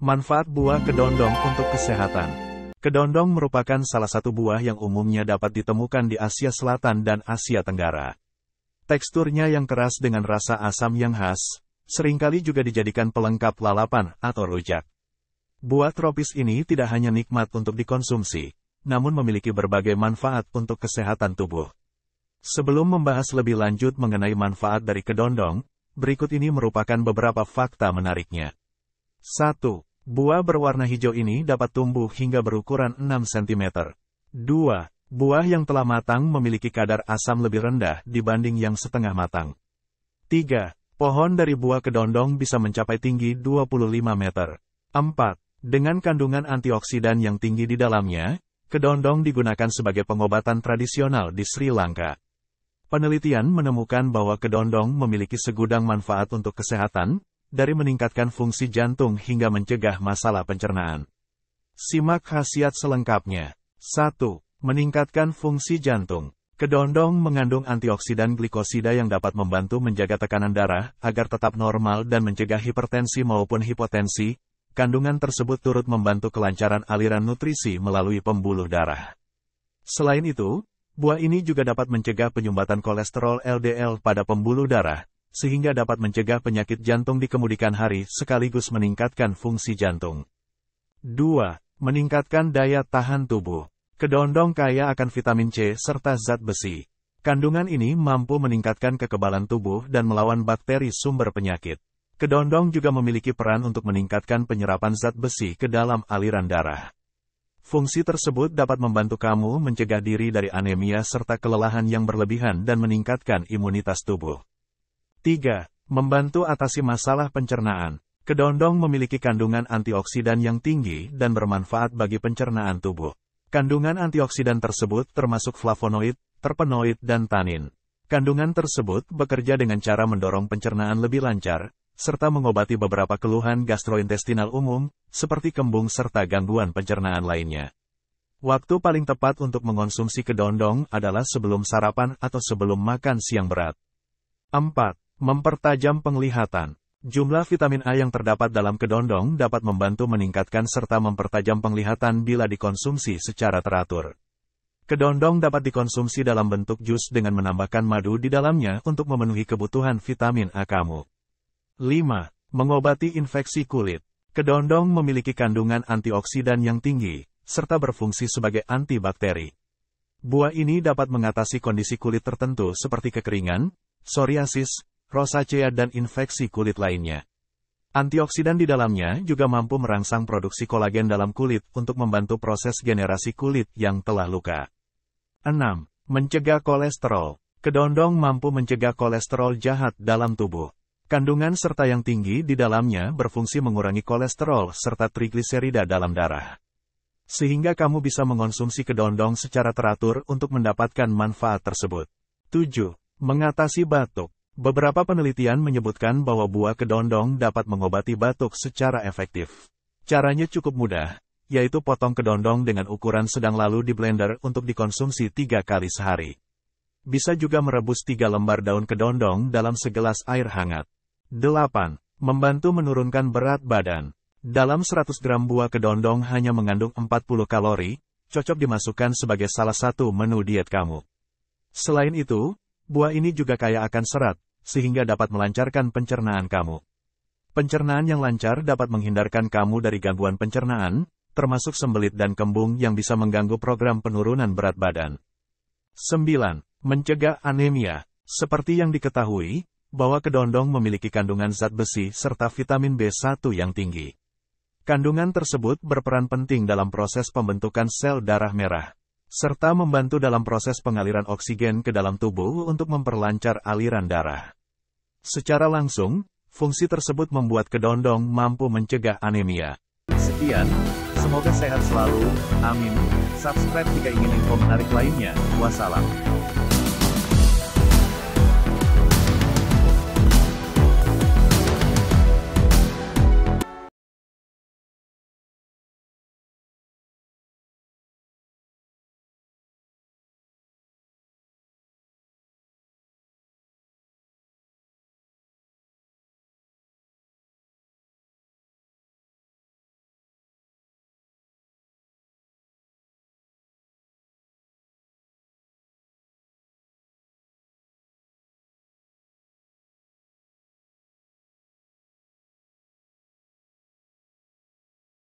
Manfaat buah kedondong untuk kesehatan. Kedondong merupakan salah satu buah yang umumnya dapat ditemukan di Asia Selatan dan Asia Tenggara. Teksturnya yang keras dengan rasa asam yang khas, seringkali juga dijadikan pelengkap lalapan atau rujak. Buah tropis ini tidak hanya nikmat untuk dikonsumsi, namun memiliki berbagai manfaat untuk kesehatan tubuh. Sebelum membahas lebih lanjut mengenai manfaat dari kedondong, berikut ini merupakan beberapa fakta menariknya. 1. Buah berwarna hijau ini dapat tumbuh hingga berukuran 6 cm. 2. Buah yang telah matang memiliki kadar asam lebih rendah dibanding yang setengah matang. 3. Pohon dari buah kedondong bisa mencapai tinggi 25 meter. 4. Dengan kandungan antioksidan yang tinggi di dalamnya, kedondong digunakan sebagai pengobatan tradisional di Sri Lanka. Penelitian menemukan bahwa kedondong memiliki segudang manfaat untuk kesehatan, dari meningkatkan fungsi jantung hingga mencegah masalah pencernaan. Simak khasiat selengkapnya. 1. Meningkatkan fungsi jantung. Kedondong mengandung antioksidan glikosida yang dapat membantu menjaga tekanan darah agar tetap normal dan mencegah hipertensi maupun hipotensi. Kandungan tersebut turut membantu kelancaran aliran nutrisi melalui pembuluh darah. Selain itu, buah ini juga dapat mencegah penyumbatan kolesterol LDL pada pembuluh darah, sehingga dapat mencegah penyakit jantung di kemudian hari sekaligus meningkatkan fungsi jantung. 2. Meningkatkan daya tahan tubuh. Kedondong kaya akan vitamin C serta zat besi. Kandungan ini mampu meningkatkan kekebalan tubuh dan melawan bakteri sumber penyakit. Kedondong juga memiliki peran untuk meningkatkan penyerapan zat besi ke dalam aliran darah. Fungsi tersebut dapat membantu kamu mencegah diri dari anemia serta kelelahan yang berlebihan dan meningkatkan imunitas tubuh. 3. Membantu atasi masalah pencernaan. Kedondong memiliki kandungan antioksidan yang tinggi dan bermanfaat bagi pencernaan tubuh. Kandungan antioksidan tersebut termasuk flavonoid, terpenoid dan tanin. Kandungan tersebut bekerja dengan cara mendorong pencernaan lebih lancar, serta mengobati beberapa keluhan gastrointestinal umum, seperti kembung serta gangguan pencernaan lainnya. Waktu paling tepat untuk mengonsumsi kedondong adalah sebelum sarapan atau sebelum makan siang berat. 4. Mempertajam penglihatan. Jumlah vitamin A yang terdapat dalam kedondong dapat membantu meningkatkan serta mempertajam penglihatan bila dikonsumsi secara teratur. Kedondong dapat dikonsumsi dalam bentuk jus dengan menambahkan madu di dalamnya untuk memenuhi kebutuhan vitamin A kamu. 5. Mengobati infeksi kulit. Kedondong memiliki kandungan antioksidan yang tinggi, serta berfungsi sebagai antibakteri. Buah ini dapat mengatasi kondisi kulit tertentu seperti kekeringan, psoriasis, rosacea dan infeksi kulit lainnya. Antioksidan di dalamnya juga mampu merangsang produksi kolagen dalam kulit untuk membantu proses generasi kulit yang telah luka. 6. Mencegah kolesterol. Kedondong mampu mencegah kolesterol jahat dalam tubuh. Kandungan serta yang tinggi di dalamnya berfungsi mengurangi kolesterol serta trigliserida dalam darah. Sehingga kamu bisa mengonsumsi kedondong secara teratur untuk mendapatkan manfaat tersebut. 7. Mengatasi batuk. Beberapa penelitian menyebutkan bahwa buah kedondong dapat mengobati batuk secara efektif. Caranya cukup mudah, yaitu potong kedondong dengan ukuran sedang lalu di blender untuk dikonsumsi tiga kali sehari. Bisa juga merebus tiga lembar daun kedondong dalam segelas air hangat. 8. Membantu menurunkan berat badan. Dalam 100 gram buah kedondong hanya mengandung 40 kalori, cocok dimasukkan sebagai salah satu menu diet kamu. Selain itu, Buah ini juga kaya akan serat, sehingga dapat melancarkan pencernaan kamu. Pencernaan yang lancar dapat menghindarkan kamu dari gangguan pencernaan, termasuk sembelit dan kembung yang bisa mengganggu program penurunan berat badan. 9. Mencegah anemia. Seperti yang diketahui, bahwa kedondong memiliki kandungan zat besi serta vitamin B1 yang tinggi. Kandungan tersebut berperan penting dalam proses pembentukan sel darah merah serta membantu dalam proses pengaliran oksigen ke dalam tubuh untuk memperlancar aliran darah. Secara langsung, fungsi tersebut membuat kedondong mampu mencegah anemia. Sekian, semoga sehat selalu, amin. Subscribe jika ingin info menarik lainnya. Wassalam.